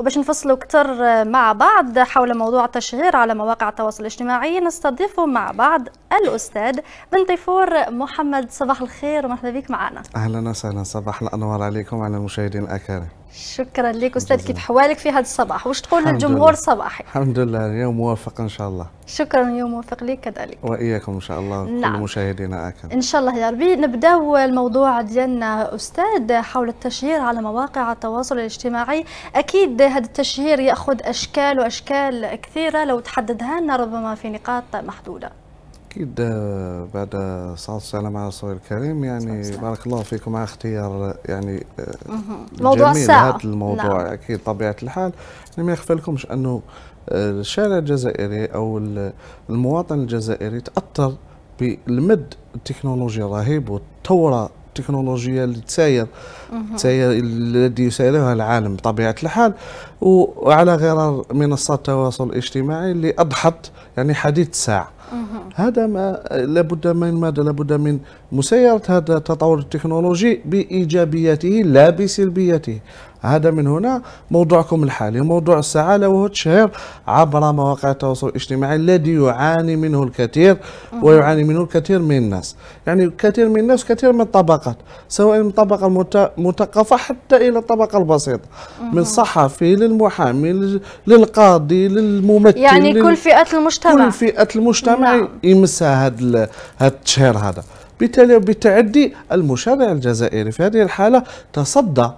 وباش نفصلوا اكثر مع بعض حول موضوع التشهير على مواقع التواصل الاجتماعي نستضيف مع بعض الاستاذ بنطيفور محمد صباح الخير ومرحبا بك معنا اهلا وسهلا صباح الانوار عليكم وعلى المشاهدين الاكارم شكرا لك استاذ كيف حوالك في هذا الصباح واش تقول للجمهور الصباحي الحمد لله اليوم موافق ان شاء الله شكرا يوم موافق لك كذلك واياكم ان شاء الله نعم. كل مشاهدينا اكن ان شاء الله يا ربي نبداو الموضوع ديالنا استاذ حول التشهير على مواقع التواصل الاجتماعي اكيد هذا التشهير ياخذ اشكال واشكال كثيره لو تحددها لنا ربما في نقاط محدوده أكيد آه، بعد صلاة السلام على رسول الكريم يعني بارك الله فيكم مع اختيار يعني آه، موضوع جميل هذا الموضوع نعم. أكيد طبيعة الحال يعني ما يخفى لكمش أنه آه، الشارع الجزائري أو المواطن الجزائري تأثر بالمد التكنولوجي الرهيب والثورة التكنولوجيا اللي تساير تساير الذي يسايرها العالم بطبيعه الحال وعلى غرار منصات التواصل الاجتماعي اللي اضحت يعني حديث الساعه هذا ما لابد من ماذا لابد من مسيره هذا التطور التكنولوجي بإيجابياته لا بسلبياته هذا من هنا موضوعكم الحالي موضوع السعالة وهو التشهير عبر مواقع التواصل الاجتماعي الذي يعاني منه الكثير ويعاني منه الكثير من الناس يعني كثير من الناس كثير من الطبقات سواء من الطبقة المثقفة حتى إلى الطبقة البسيطة من الصحفي للمحامي للقاضي للممثل يعني لل... كل فئة المجتمع كل فئة المجتمع نعم. يمسها هذا التشهير هذا بالتالي وبالتعدي المشارع الجزائري في هذه الحالة تصدى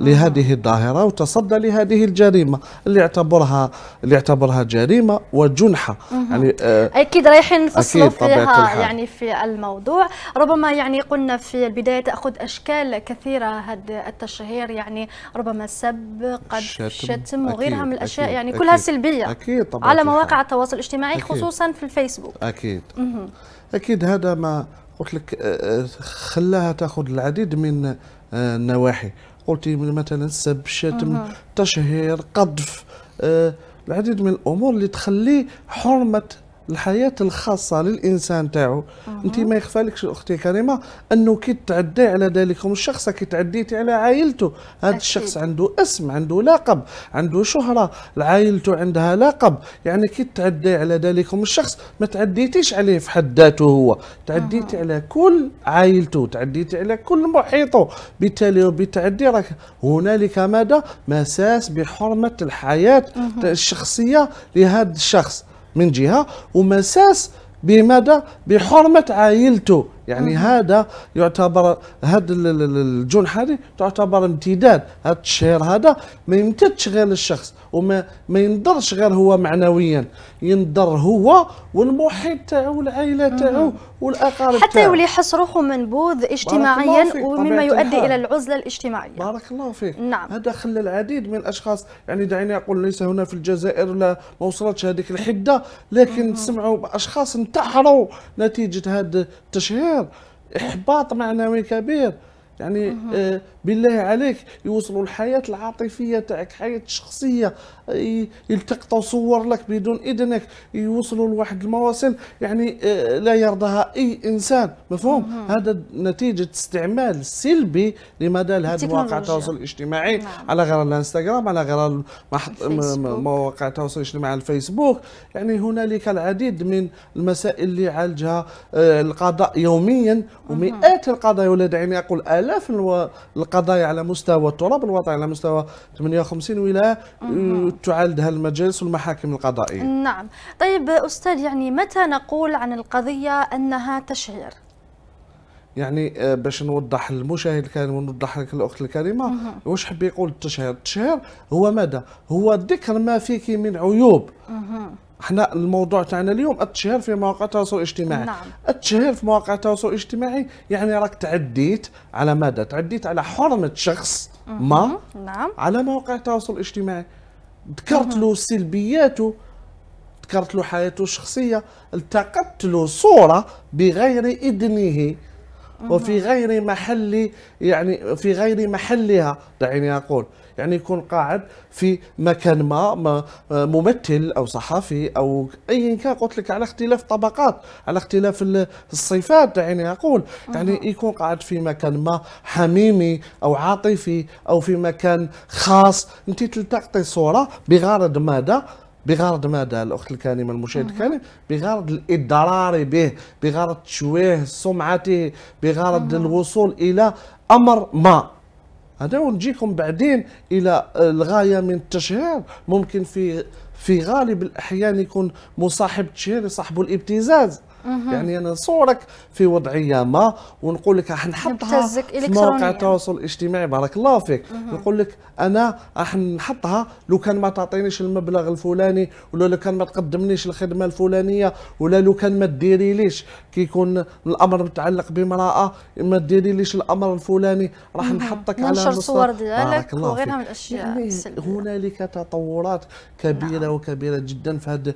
لهذه الظاهرة وتصدى لهذه الجريمة اللي اعتبرها اللي اعتبرها جريمة وجنحة يعني آه أكيد رايحين نفصلوا فيها يعني في الموضوع ربما يعني قلنا في البداية تأخذ أشكال كثيرة هذا التشهير يعني ربما السب قد الشتم وغيرها من الأشياء أكيد يعني كلها أكيد سلبية أكيد طبعا على مواقع التواصل الاجتماعي أكيد خصوصا في الفيسبوك أكيد مه. أكيد هذا ما قلت لك آه، آه، خلاها تاخذ العديد من آه، النواحي قلتي مثلا سب شتم تشهير قذف آه، العديد من الامور اللي تخلي حرمه الحياه الخاصه للانسان تاعو أه. انت ما يخفالكش اختي كريمه انه كي تعدي على ذلكم الشخص كي تعديتي على عائلته هذا الشخص عنده اسم عنده لقب عنده شهره عائلته عندها لقب يعني كي تعدي على ذلكم الشخص ما تعديتيش عليه في حد ذاته هو تعديتي أه. على كل عائلته تعديتي على كل محيطه بالتالي وبالتعدي راك هنالك ماذا مساس بحرمه الحياه أه. الشخصيه لهذا الشخص من جهه ومساس بماذا بحرمه عائلته يعني مم. هذا يعتبر هذا الجون هذه تعتبر امتداد هذا التشهير هذا ما يمتدش غير للشخص وما ما ينضرش غير هو معنويا ينضر هو والمحيط تاعو والعائله تاعو والاقارب حتى يولي يحس روحه منبوذ اجتماعيا ومما يؤدي الى العزله الاجتماعيه بارك الله فيك نعم هذا خلى العديد من الاشخاص يعني دعيني اقول ليس هنا في الجزائر لا ما وصلتش هذيك الحده لكن سمعوا باشخاص انتحروا نتيجه هذا التشهير احباط معنوي كبير يعني آه بالله عليك يوصلوا الحياه العاطفيه تاعك حياه شخصيه يلتقطوا صور لك بدون اذنك يوصلوا لواحد المواسم يعني آه، لا يرضاها اي انسان مفهوم مم. هذا نتيجه استعمال سلبي لمدى هذا مواقع التواصل الاجتماعي نعم. على غير الانستغرام على غير المحط... مواقع التواصل الاجتماعي الفيسبوك يعني هنالك العديد من المسائل اللي يعالجها آه، القضاء يوميا ومئات القضايا ولا دعيني اقول الاف القضايا على مستوى التراب الوطني على مستوى 58 ولايه تعالجها المجالس والمحاكم القضائيه نعم طيب استاذ يعني متى نقول عن القضيه انها تشهير يعني آه، باش نوضح للمشاهد الكريم ونوضح لك الاخت الكريمه واش حب يقول التشهير التشهير هو ماذا هو ذكر ما فيك من عيوب احنا الموضوع تاعنا اليوم التشهير في مواقع التواصل الاجتماعي نعم. التشهير في مواقع التواصل الاجتماعي يعني راك تعديت على ماذا تعديت على حرمه شخص ما نعم. على مواقع التواصل الاجتماعي ذكرت له سلبياته ذكرت له حياته الشخصيه التقطت له صوره بغير اذنه وفي غير محل يعني في غير محلها دعيني اقول يعني يكون قاعد في مكان ما آه، ممثل او صحفي او ايا كان قلت لك على اختلاف الطبقات على اختلاف الصفات دعيني اقول يعني يكون قاعد في مكان ما حميمي او عاطفي او في مكان خاص انت تلتقطي صوره بغرض ماذا بغرض ماذا الاخت الكريمه المشاهد الكريم بغرض الاضرار به بغرض تشويه سمعته بغرض الوصول الى امر ما هذا ونجيكم بعدين الى الغايه من التشهير ممكن في في غالب الاحيان يكون مصاحب التشهير يصاحبه الابتزاز يعني انا صورك في وضعيه ما ونقول لك راح نحطها في مواقع التواصل الاجتماعي بارك الله فيك نقول لك انا راح نحطها لو كان ما تعطينيش المبلغ الفلاني ولا لو كان ما تقدمنيش الخدمه الفلانيه ولا لو كان ما ديريليش كيكون الامر متعلق بامراه ما ديريليش الامر الفلاني راح نحطك على ننشر صور ديالك وغيرها من الاشياء يعني هنالك تطورات كبيره نعم. وكبيره جدا في هذا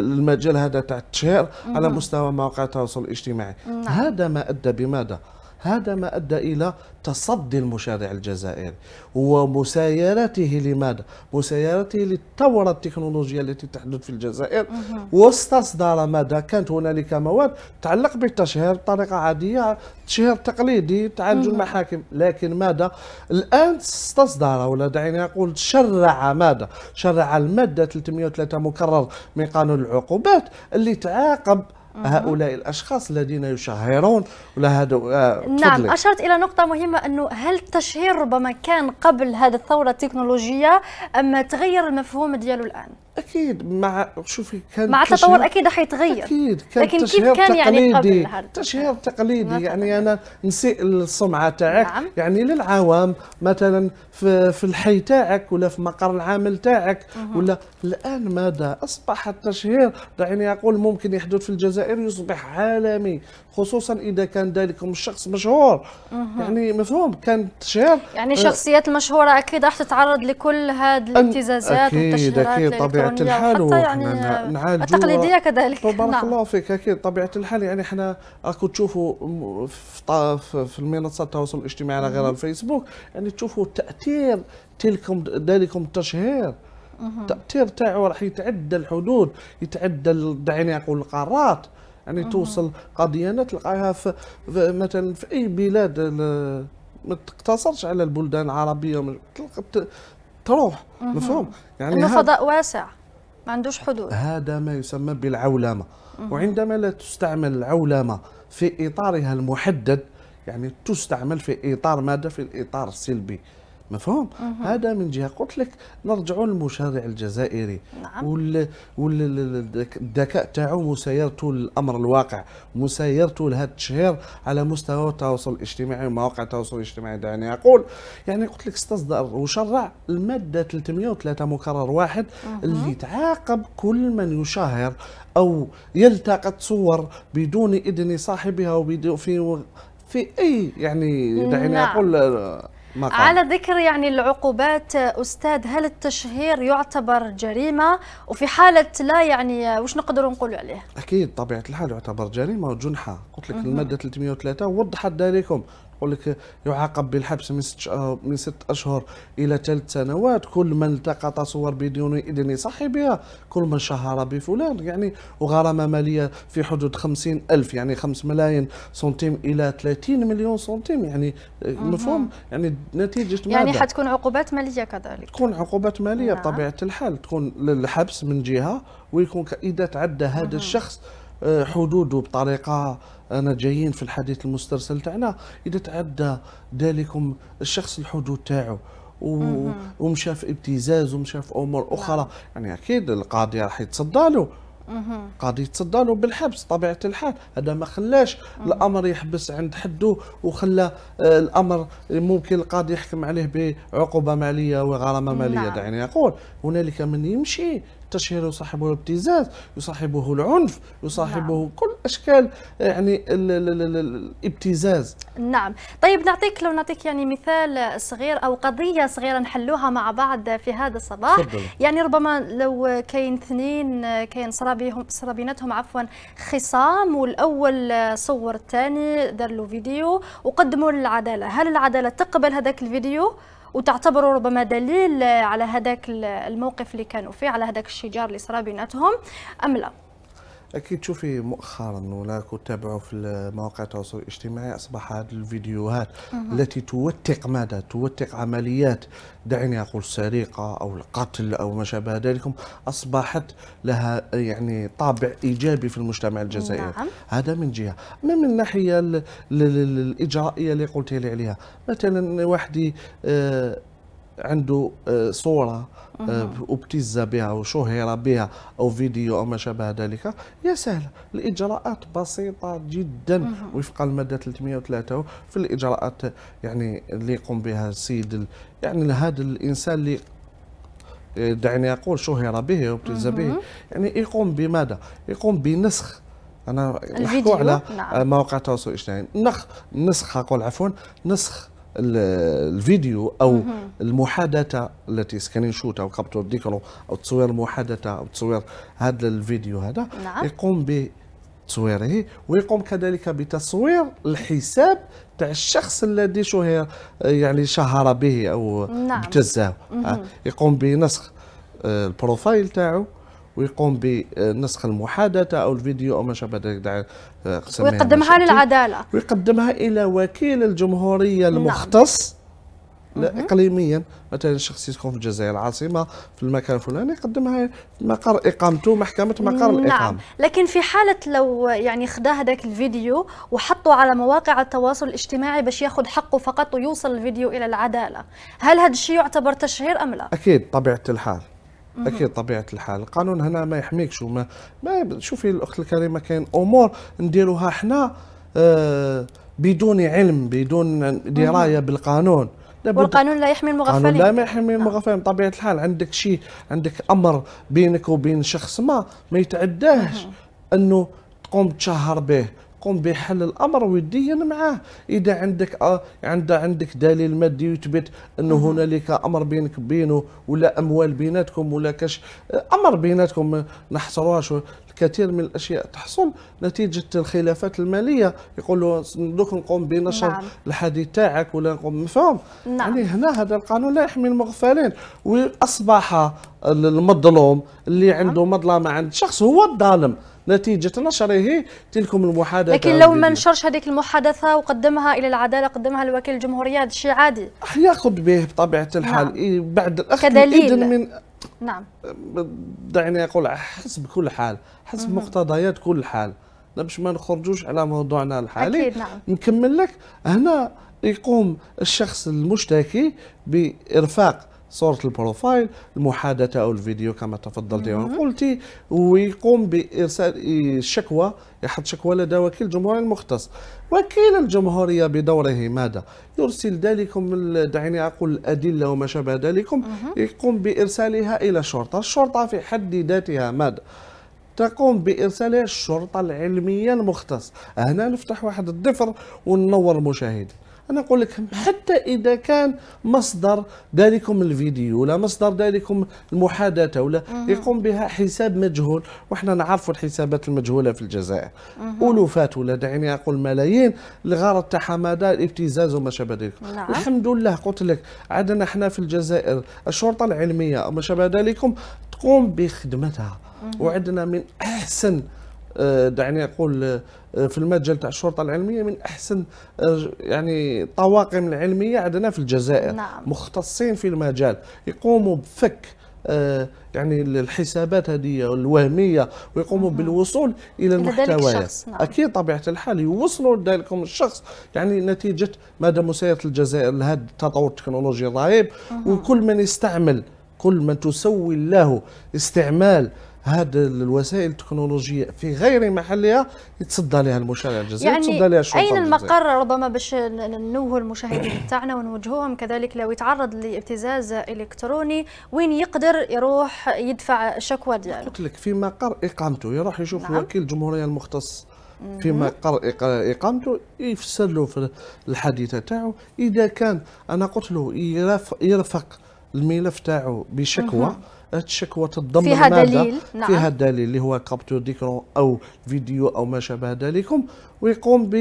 المجال هذا تاع التشهير على مستوى ومواقع التواصل الاجتماعي نعم. هذا ما أدى بماذا؟ هذا ما أدى إلى تصدي المشارع الجزائري ومسايرته لماذا؟ مسايرته للثورة التكنولوجية التي تحدث في الجزائر واستصدر ماذا؟ كانت هنالك مواد تتعلق بالتشهير بطريقة عادية تشهير تقليدي تعالج المحاكم لكن ماذا؟ الآن استصدر ولا دعيني أقول شرع ماذا؟ شرع المادة 303 مكرر من قانون العقوبات اللي تعاقب هؤلاء الاشخاص الذين يشهرون ولا هذا آه نعم اشرت الى نقطه مهمه انه هل التشهير ربما كان قبل هذه الثوره التكنولوجيه اما تغير المفهوم ديالو الان اكيد مع شوفي كان مع التطور اكيد حيتغير اكيد كان لكن كيف كان يعني قبل هذا تشهير تقليدي يعني انا نسيء السمعه تاعك نعم. يعني للعوام مثلا في, في الحي تاعك ولا في مقر العمل تاعك ولا الان ماذا اصبح التشهير دعيني اقول ممكن يحدث في الجزائر يصبح عالمي خصوصا اذا كان ذلكم الشخص مشهور يعني مفهوم كان التشهير يعني الشخصيات آه، المشهوره اكيد راح تتعرض لكل هذه الابتزازات والتشهيرات اكيد طبيعي بطبيعه يعني الحال حتى يعني نعالجوا التقليديه كذلك بارك نعم. الله فيك اكيد طبيعه الحال يعني حنا راكم تشوفوا في المنصات التواصل الاجتماعي على غير الفيسبوك يعني تشوفوا تاثير تلكم ذلكم التشهير التاثير تاعو راح يتعدى الحدود يتعدى دعيني اقول القارات يعني توصل قضيه انا تلقاها في مثلا في اي بلاد ما تقتصرش على البلدان العربيه تروح مفهوم يعني انه فضاء واسع ما عندوش حدود هذا ما يسمى بالعولمه وعندما لا تستعمل العولمه في اطارها المحدد يعني تستعمل في اطار ماذا في الاطار السلبي مفهوم مهم. هذا من جهه قلت لك نرجعوا للمشرع الجزائري نعم. والذكاء تاعو مسيرته للامر الواقع مسيرته لهذا التشهير على مستوى التواصل الاجتماعي ومواقع التواصل الاجتماعي دعني اقول يعني قلت لك استصدر وشرع الماده 303 مكرر واحد مهم. اللي تعاقب كل من يشاهر او يلتقط صور بدون اذن صاحبها وبدون في في اي يعني دعني نعم. اقول على ذكر يعني العقوبات استاذ هل التشهير يعتبر جريمه وفي حاله لا يعني وش نقدروا نقولوا عليه اكيد طبيعه الحال يعتبر جريمه جنحه قلت لك الماده 303 وضحت ذلك يقول لك يعاقب بالحبس من ست أه، من ست اشهر الى ثلاث سنوات كل من التقط صور بدون اذن صاحبها كل من شهر بفلان يعني وغرامه ماليه في حدود 50 الف يعني 5 ملايين سنتيم الى 30 مليون سنتيم يعني مفهوم يعني نتيجه ماذا يعني حتكون عقوبات ماليه كذلك تكون عقوبات ماليه نعم. بطبيعه الحال تكون للحبس من جهه ويكون اذا تعدى هذا الشخص أه، حدوده بطريقه أنا جايين في الحديث المسترسل تاعنا إذا تعدى ذلكم الشخص الحدود تاعو ومشى في ابتزاز ومشى في امور نعم. اخرى يعني اكيد القاضي راح يتصدى له قاضي يتصدى له بالحبس طبيعه الحال هذا ما خلاش الامر يحبس عند حده وخلى آه، الامر ممكن القاضي يحكم عليه بعقوبه ماليه وغرامه ماليه نعم. دعني اقول هنالك من يمشي التشهير يصاحبه الابتزاز يصاحبه العنف يصاحبه نعم. كل اشكال يعني الـ الـ الـ الـ الابتزاز نعم طيب نعطيك لو نعطيك يعني مثال صغير او قضيه صغيره نحلوها مع بعض في هذا الصباح فضل. يعني ربما لو كاين اثنين كاين صرابيهم صرابيناتهم عفوا خصام والاول صور الثاني دار له فيديو وقدموا للعداله هل العداله تقبل هذاك الفيديو وتعتبروا ربما دليل على هذاك الموقف اللي كانوا فيه على هذاك الشجار اللي صرا بيناتهم ام لا اكيد تشوفي مؤخرا ولا كنت تتابعوا في مواقع التواصل الاجتماعي اصبح هذه الفيديوهات أه. التي توثق ماذا؟ توثق عمليات دعني اقول السرقه او القتل او ما شابه ذلك اصبحت لها يعني طابع ايجابي في المجتمع الجزائري نعم. هذا من جهه، اما من الناحيه الاجرائيه اللي قلت لي عليها مثلا واحد آه عنده آه، صوره آه، ابتز بها وشهر بها او فيديو او ما شابه ذلك يا سهله الاجراءات بسيطه جدا وفق الماده 303 في الاجراءات يعني اللي يقوم بها السيد يعني هذا الانسان اللي آه، دعني اقول شهر به وابتز به يعني يقوم بماذا؟ يقوم بنسخ انا نحكو على نعم. مواقع التواصل الاجتماعي نسخ نسخ اقول عفوا نسخ الفيديو او المحادثه التي سكرين شوت او كابتور ديكرو او تصوير المحادثه او تصوير هذا الفيديو هذا نعم. يقوم ب تصويره ويقوم كذلك بتصوير الحساب تاع الشخص الذي شهر يعني شهر به او نعم. ابتزاه آه، يقوم بنسخ آه، البروفايل تاعو ويقوم بنسخ المحادثه او الفيديو او ما شابه ذلك آه، ويقدمها للعداله ويقدمها الى وكيل الجمهوريه نعم. المختص نعم. اقليميا مثلا شخص يسكن في الجزائر العاصمه في المكان الفلاني يقدمها مقر اقامته محكمه مقر نعم. الاقامه نعم لكن في حاله لو يعني خدا هذاك الفيديو وحطه على مواقع التواصل الاجتماعي باش ياخذ حقه فقط ويوصل الفيديو الى العداله هل هذا الشيء يعتبر تشهير ام لا اكيد طبيعه الحال اكيد طبيعه الحال القانون هنا ما يحميكش وما ما شوفي الاخت الكريمه كاين امور نديروها حنا آه بدون علم بدون درايه بالقانون والقانون لا يحمي المغفلين لا لا يحمي نعم. المغفلين بطبيعه الحال عندك شيء عندك امر بينك وبين شخص ما ما يتعداهش انه تقوم تشهر به يقوم بحل الامر وديا معاه اذا عندك آه عنده عندك دليل مادي يثبت انه هنالك امر بينك بينه ولا اموال بيناتكم ولا كاش آه، امر بيناتكم نحصروهاش الكثير من الاشياء تحصل نتيجه الخلافات الماليه يقولوا دوك نقوم بنشر نعم. الحديث تاعك ولا نقوم مفهوم نعم. يعني هنا هذا القانون لا يحمي المغفلين واصبح المظلوم اللي نعم. عنده مظلمه عند شخص هو الظالم نتيجة نشره تلك المحادثة لكن لو ما نشرش هذيك المحادثة وقدمها إلى العدالة قدمها لوكيل الجمهورية هذا الشيء عادي يأخذ به بطبيعة الحال نعم. بعد الأخذ كدليل من نعم دعني أقول حسب كل حال حسب مهم. مقتضيات كل حال باش ما نخرجوش على موضوعنا الحالي أكيد نعم. نكمل لك هنا يقوم الشخص المشتكي بإرفاق صوره البروفايل المحادثه او الفيديو كما تفضلت وقلتي نعم. ويقوم بارسال شكوى يحط شكوى لدى وكيل الجمهوريه المختص وكيل الجمهوريه بدوره ماذا يرسل ذلك دعيني اقول الادله وما شابه ذلك يقوم بارسالها الى الشرطه الشرطه في حد ذاتها ماذا تقوم بارسالها الشرطه العلميه المختص هنا نفتح واحد الضفر وننور مشاهدي انا اقول لك حتى اذا كان مصدر ذلكم الفيديو ولا مصدر ذلكم المحادثه ولا يقوم بها حساب مجهول وحنا نعرفوا الحسابات المجهوله في الجزائر الوفات ولا دعيني اقول ملايين الغرض تاعها ماذا الابتزاز وما شابه ذلك نعم. الحمد لله قلت لك عندنا احنا في الجزائر الشرطه العلميه وما شابه ذلكم تقوم بخدمتها وعندنا من احسن دعني اقول آه، في المجال تاع الشرطه العلميه من احسن آه، يعني الطواقم العلميه عندنا في الجزائر نعم. مختصين في المجال يقوموا بفك آه، يعني الحسابات هذه الوهميه ويقوموا بالوصول الى المحتويات نعم. اكيد طبيعه الحال يوصلوا لذلكم الشخص يعني نتيجه مدى مسيره الجزائر لهذا التطور التكنولوجي الرهيب وكل من يستعمل كل من تسوي له استعمال هذه الوسائل التكنولوجيه في غير محلها يتصدى لها المشاريع الجزائري يعني يتصدى لها الشرطه اين المقر ربما باش ننوه المشاهدين تاعنا ونوجهوهم كذلك لو يتعرض لابتزاز الكتروني وين يقدر يروح يدفع الشكوى ديالو قلت لك في مقر اقامته يروح يشوف نعم. وكيل الجمهوريه المختص في مقر اقامته يفسر له في الحديثه تاعو اذا كان انا قلت له يرفق الملف تاعو بشكوى هذه الشكوى تتضمن فيها ماذا؟ دليل نعم. فيها الدليل اللي هو كابتور ديكرون او فيديو او ما شابه ذلك ويقوم ب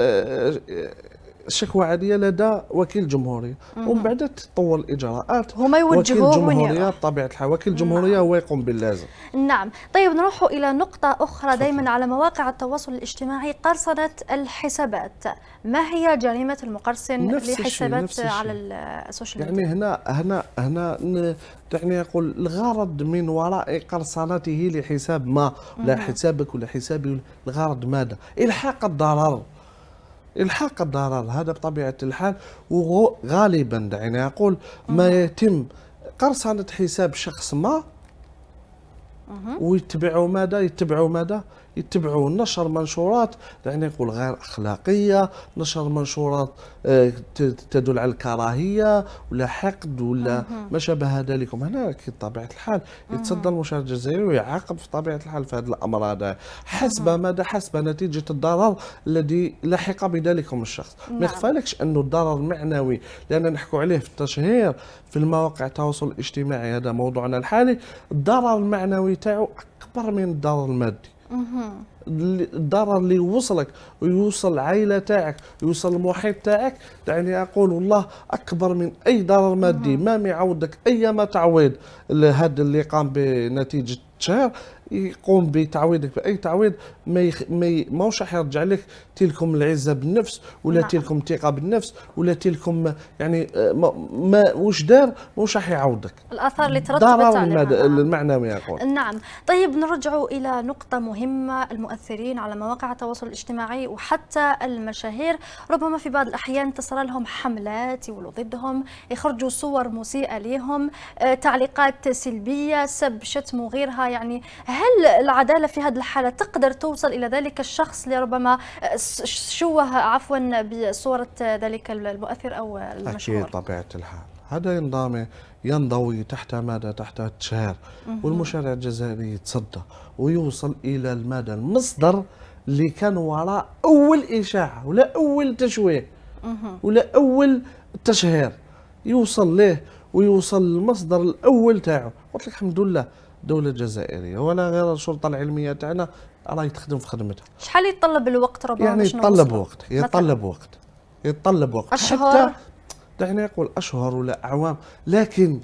آه، آه، شكوى عاديه لدى وكيل الجمهوريه ومن بعد تتطور الاجراءات هما يوجهوه وكيل الجمهوريه بطبيعه الحال وكيل الجمهوريه هو نعم. يقوم باللازم نعم طيب نروح الى نقطه اخرى دائما على مواقع التواصل الاجتماعي قرصنه الحسابات ما هي جريمه المقرصن لحسابات على السوشيال ميديا يعني هنا هنا هنا يعني يقول الغرض من وراء قرصنته لحساب ما لا حسابك ولا حسابي الغرض ماذا الحاق الضرر الحاق الضرر هذا بطبيعه الحال وغالبا دعيني اقول ما يتم قرصنه حساب شخص ما ويتبعوا ماذا يتبعوا ماذا يتبعوا نشر منشورات دعني نقول غير اخلاقيه نشر منشورات آه، تدل على الكراهيه ولا حقد ولا ما شابه ذلك هنا بطبيعه الحال يتصدى المشاهد الجزائري ويعاقب في طبيعه الحال في هذا الامر هذا حسب ماذا حسب نتيجه الضرر الذي لحق بذلكم الشخص ما نعم. يخفالكش انه الضرر معنوي لان نحكوا عليه في التشهير في المواقع التواصل الاجتماعي هذا موضوعنا الحالي الضرر المعنوي تاعو اكبر من الضرر المادي الضرر اللي وصلك ويوصل العائله تاعك يوصل المحيط تاعك يعني اقول والله اكبر من اي ضرر مادي ما يعوضك اي ما تعويض لهذا اللي قام بنتيجه شهر يقوم بتعويضك باي تعويض ما يخ... ما ي... ماهوش راح يرجع لك تلكم العزه بالنفس ولا نعم. تلكم الثقه بالنفس ولا تلكم يعني ما, ما واش دار واش راح يعوضك الاثار اللي ترتبت عليها المد... المعنوي يقول نعم طيب نرجع الى نقطه مهمه المؤثرين على مواقع التواصل الاجتماعي وحتى المشاهير ربما في بعض الاحيان تصل لهم حملات يولوا ضدهم يخرجوا صور مسيئه لهم آه، تعليقات سلبيه سب شتم وغيرها يعني هل العدالة في هذه الحالة تقدر توصل إلى ذلك الشخص لربما آه، شوه عفوا بصورة ذلك المؤثر أو المشهور أكيد طبيعة الحال هذا ينضم ينضوي تحت ماذا تحت التشهير والمشرع الجزائري يتصدى ويوصل إلى المدى المصدر اللي كان وراء أول إشاعة ولا أول تشويه ولا أول تشهير يوصل ليه ويوصل المصدر الأول تاعه قلت لك الحمد لله دولة جزائرية ولا غير الشرطة العلمية تاعنا راهي تخدم في خدمتها شحال يتطلب الوقت ربما يعني يتطلب وقت يتطلب وقت يتطلب وقت أشهر حتى أقول يقول أشهر ولا أعوام لكن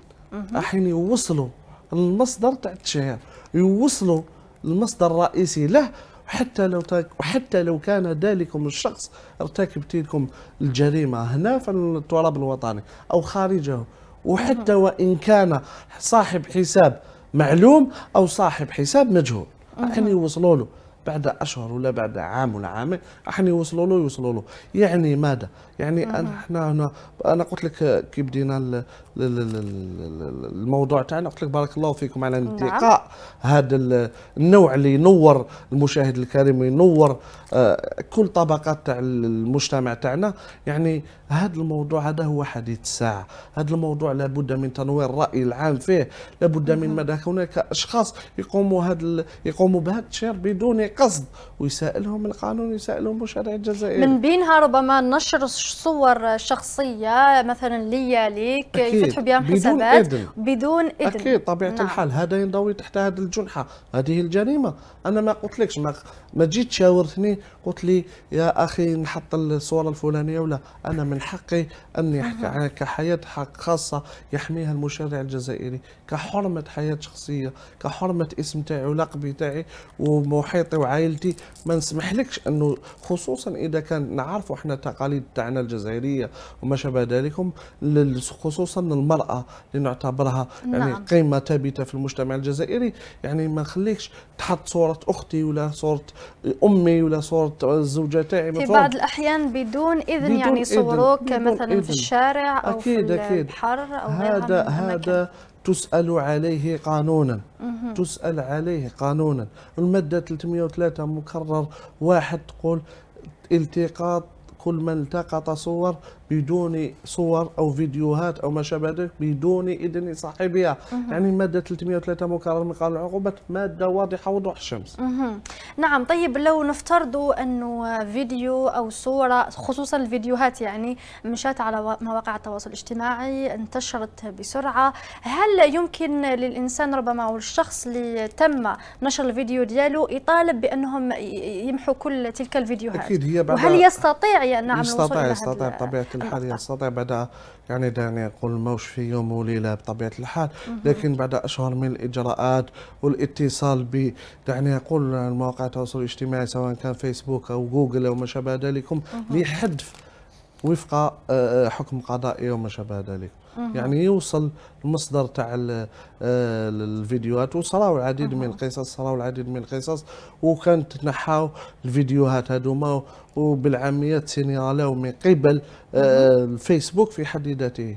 حين يوصلوا المصدر تاع التشهير يوصلوا المصدر الرئيسي له حتى لو تاك وحتى لو كان ذلكم الشخص ارتكب تلكم الجريمه هنا في التراب الوطني او خارجه وحتى وان كان صاحب حساب معلوم او صاحب حساب مجهول يعني يوصلوا له بعد اشهر ولا بعد عام ولا عامين راح يوصلوا له يوصلوا له يعني ماذا يعني أنا احنا هنا انا قلت لك كي بدينا الموضوع تاعنا قلت لك بارك الله فيكم على نعم. انتقاء هذا النوع اللي ينور المشاهد الكريم وينور آه، كل طبقات تاع المجتمع تاعنا يعني هذا الموضوع هذا هو حديث الساعه هذا الموضوع لابد من تنوير الراي العام فيه لابد من ماذا هناك اشخاص يقوموا هذا يقوموا بهذا الشير بدون قصد ويسائلهم القانون يسائلهم مشرع الجزائر من بينها ربما نشر صور شخصيه مثلا ليا ليك يفتحوا بها حسابات بدون اذن, بدون اذن اكيد طبيعه نعم. الحال هذا ينضوي تحت هذه الجنحه هذه الجريمه انا ما قلتلكش ما, ما جيت شاورتني قلت لي يا اخي نحط الصوره الفلانيه ولا انا من حقي اني احكي كحياه حق خاصه يحميها المشرع الجزائري كحرمه حياه شخصيه كحرمه اسم تاعي ولقبي تاعي ومحيطي وعائلتي ما نسمحلكش انه خصوصا اذا كان نعرفوا احنا التقاليد تاعنا الجزائريه وما شابه ذلكم خصوصا المراه اللي نعتبرها يعني نعم. قيمه ثابته في المجتمع الجزائري يعني ما نخليكش تحط صوره صورة أختي ولا صورة أمي ولا صورة الزوجة تاعي في بعض الأحيان بدون إذن بدون يعني صوروك إذن. مثلا إذن. في الشارع أو أكيد في أكيد. البحر أو هذا هذا تسأل عليه قانونا مه. تسأل عليه قانونا المادة 303 مكرر واحد تقول التقاط كل من التقط صور بدون صور او فيديوهات او ما شابه ذلك بدون اذن صاحبها يعني ماده 303 مكرر من قانون العقوبات ماده واضحه وضوح الشمس نعم طيب لو نفترض انه فيديو او صوره خصوصا الفيديوهات يعني مشات على مواقع التواصل الاجتماعي انتشرت بسرعه هل يمكن للانسان ربما او الشخص اللي تم نشر الفيديو دياله يطالب بانهم يمحوا كل تلك الفيديوهات اكيد هي بعد وهل يستطيع يعني نعم يستطيع يستطيع بطبيعه بطبيعه الحال ينستطيع بعد يعني دعني اقول موش في يوم وليله بطبيعه الحال لكن بعد اشهر من الاجراءات والاتصال ب دعني اقول المواقع التواصل الاجتماعي سواء كان فيسبوك او جوجل او ما شابه ذلك لحذف وفق آه، آه، حكم قضائي وما شابه ذلك يعني يوصل المصدر تاع آه، الفيديوهات وصراو العديد من القصص صراو العديد من القصص وكانت تنحاو الفيديوهات هذوما وبالعاميات سينيرالاو من قبل آه، الفيسبوك في حد ذاته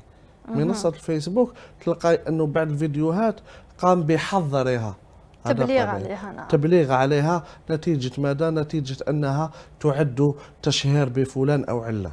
منصه الفيسبوك تلقى انه بعض الفيديوهات قام بحظرها تبليغ عليها نعم. تبليغ عليها نتيجة ماذا؟ نتيجة أنها تعد تشهير بفلان أو علان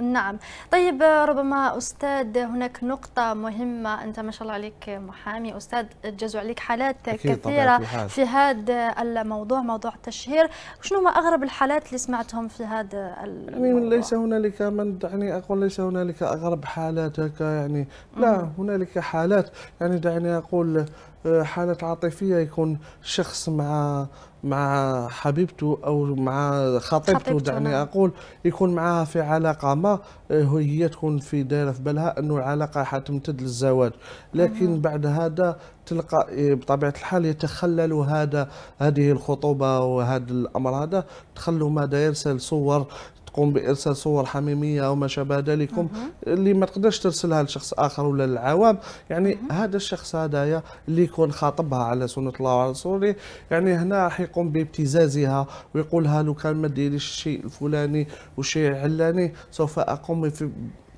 نعم طيب ربما أستاذ هناك نقطة مهمة أنت ما شاء الله عليك محامي أستاذ تجازوا عليك حالات كثيرة في هذا الموضوع موضوع التشهير شنو ما أغرب الحالات اللي سمعتهم في هذا الموضوع يعني ليس هنالك من دعني أقول ليس هنالك أغرب حالات يعني لا هنالك حالات يعني دعني أقول آه، حالات عاطفيه يكون شخص مع مع حبيبته او مع خطيبته دعني نعم. اقول يكون معها في علاقه ما آه، هي تكون في دايره في بالها انه العلاقه حتمتد للزواج لكن مم. بعد هذا تلقى آه، بطبيعه الحال يتخلل هذا هذه الخطوبه وهذا الامر هذا تخلوا ما داير صور تقوم بارسال صور حميميه او ما شابه ذلكم اللي ما تقدرش ترسلها لشخص اخر ولا للعوام يعني هذا الشخص هذايا اللي يكون خاطبها على سنه الله وعلى رسوله يعني هنا راح يقوم بابتزازها ويقولها لو كان ما ديريش الشيء الفلاني والشيء العلاني سوف اقوم في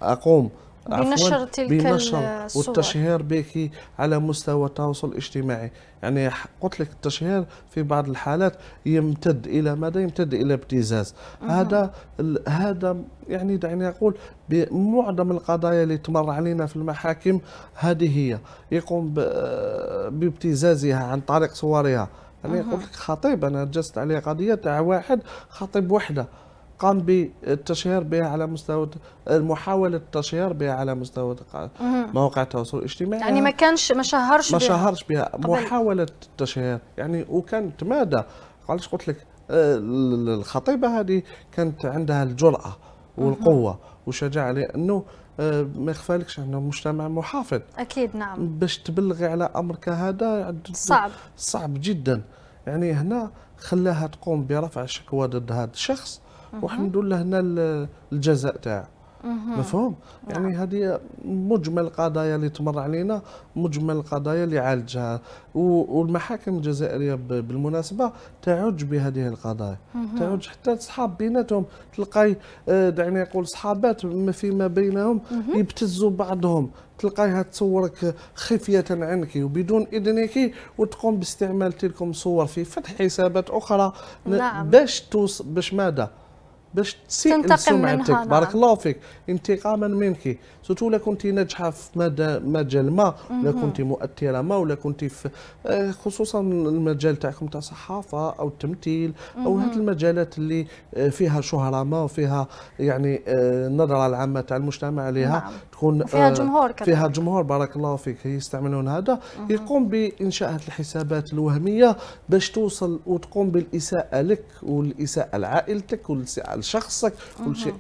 اقوم بنشر تلك بنشر الصور والتشهير بك على مستوى التواصل الاجتماعي يعني قلت لك التشهير في بعض الحالات يمتد الى ماذا يمتد الى ابتزاز هذا هذا يعني دعني اقول بمعظم القضايا اللي تمر علينا في المحاكم هذه هي يقوم بابتزازها عن طريق صورها يعني قلت لك خطيب انا جلست عليه قضيه تاع واحد خطيب وحده قام بالتشهير بها على مستوى محاولة التشهير بها على مستوى مواقع التواصل الاجتماعي يعني ما كانش ما شهرش ما شهرش بها محاولة التشهير يعني وكان تمادى علاش قلت لك آه، الخطيبة هذه كانت عندها الجرأة والقوة والشجاعة لأنه آه، ما يخفالكش انه مجتمع محافظ اكيد نعم باش تبلغي على امر كهذا صعب صعب جدا يعني هنا خلاها تقوم برفع شكوى ضد هذا الشخص والحمد لله هنا الجزاء تاعه مفهوم نعم. يعني هذه مجمل القضايا اللي تمر علينا مجمل القضايا اللي عالجها والمحاكم الجزائريه بالمناسبه تعج بهذه القضايا تعج حتى الصحاب بيناتهم تلقاي آه، دعني اقول صحابات فيما بينهم يبتزوا بعضهم تلقايها تصورك خفية عنك وبدون إذنك وتقوم باستعمال تلك الصور في فتح حسابات أخرى نعم. باش توص باش ماذا؟ باش تسيء سمعتك بارك الله فيك انتقاما منك سورتو الا كنتي ناجحه في مجال ما ولا كنتي مؤثره ما ولا كنتي في آه، خصوصا المجال تاعكم تاع الصحافه او التمثيل او هذه المجالات اللي آه، فيها شهره ما وفيها يعني آه، النظره العامه تاع المجتمع عليها نعم. يكون فيها آه، جمهور كذلك. فيها جمهور بارك الله فيك يستعملون هذا يقوم بانشاء هذه الحسابات الوهميه باش توصل وتقوم بالاساءه لك والاساءه لعائلتك والاساءه لشخصك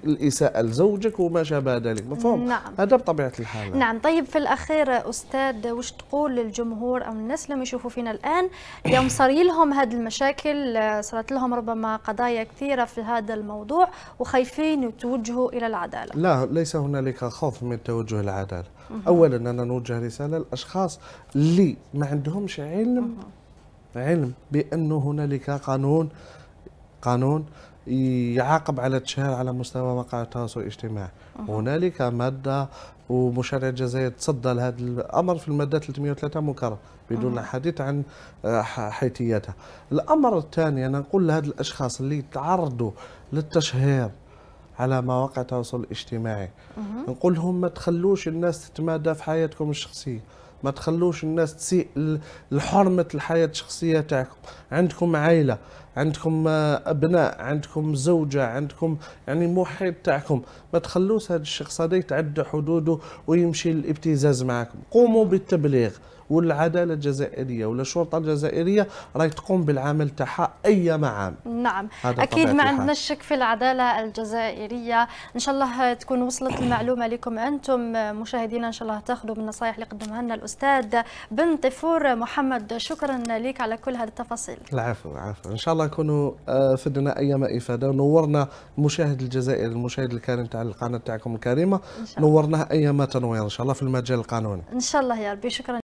والاساءه لزوجك وما شابه ذلك مفهوم نعم. هذا بطبيعه الحال نعم طيب في الاخير استاذ واش تقول للجمهور او الناس اللي يشوفوا فينا الان اليوم صار لهم هذه المشاكل صارت لهم ربما قضايا كثيره في هذا الموضوع وخايفين يتوجهوا الى العداله لا ليس هنالك خوف من توجه العداله اولا انا نوجه رساله للاشخاص اللي ما عندهمش علم علم بانه هنالك قانون قانون يعاقب على التشهير على مستوى مواقع التواصل الاجتماعي هنالك ماده ومشرع الجزائر تصدى لهذا الامر في الماده 303 مكرر بدون حديث عن آه، حيتياتها الامر الثاني انا نقول لهذ الاشخاص اللي تعرضوا للتشهير على مواقع التواصل الاجتماعي نقول لهم ما تخلوش الناس تتمادى في حياتكم الشخصيه ما تخلوش الناس تسيء لحرمة الحياة الشخصية تاعكم عندكم عائلة عندكم آه، أبناء عندكم زوجة عندكم يعني محيط تاعكم ما تخلوش هذا الشخص هذا يتعدى حدوده ويمشي للابتزاز معكم قوموا بالتبليغ والعداله الجزائريه والشرطه الجزائريه راهي تقوم بالعمل تاعها ايما عام نعم اكيد ما عندناش شك في العداله الجزائريه ان شاء الله تكون وصلت المعلومه لكم انتم مشاهدينا ان شاء الله تاخذوا بالنصائح اللي قدمها لنا الاستاذ بن طفور محمد شكرا لك على كل هذه التفاصيل العفو العفو ان شاء الله نكونوا آه، فدنا ما افاده ونورنا المشاهد الجزائري المشاهد الكريم تاع القناه تاعكم الكريمه نورناه ما تنوير ان شاء الله في المجال القانوني ان شاء الله يا ربي شكرا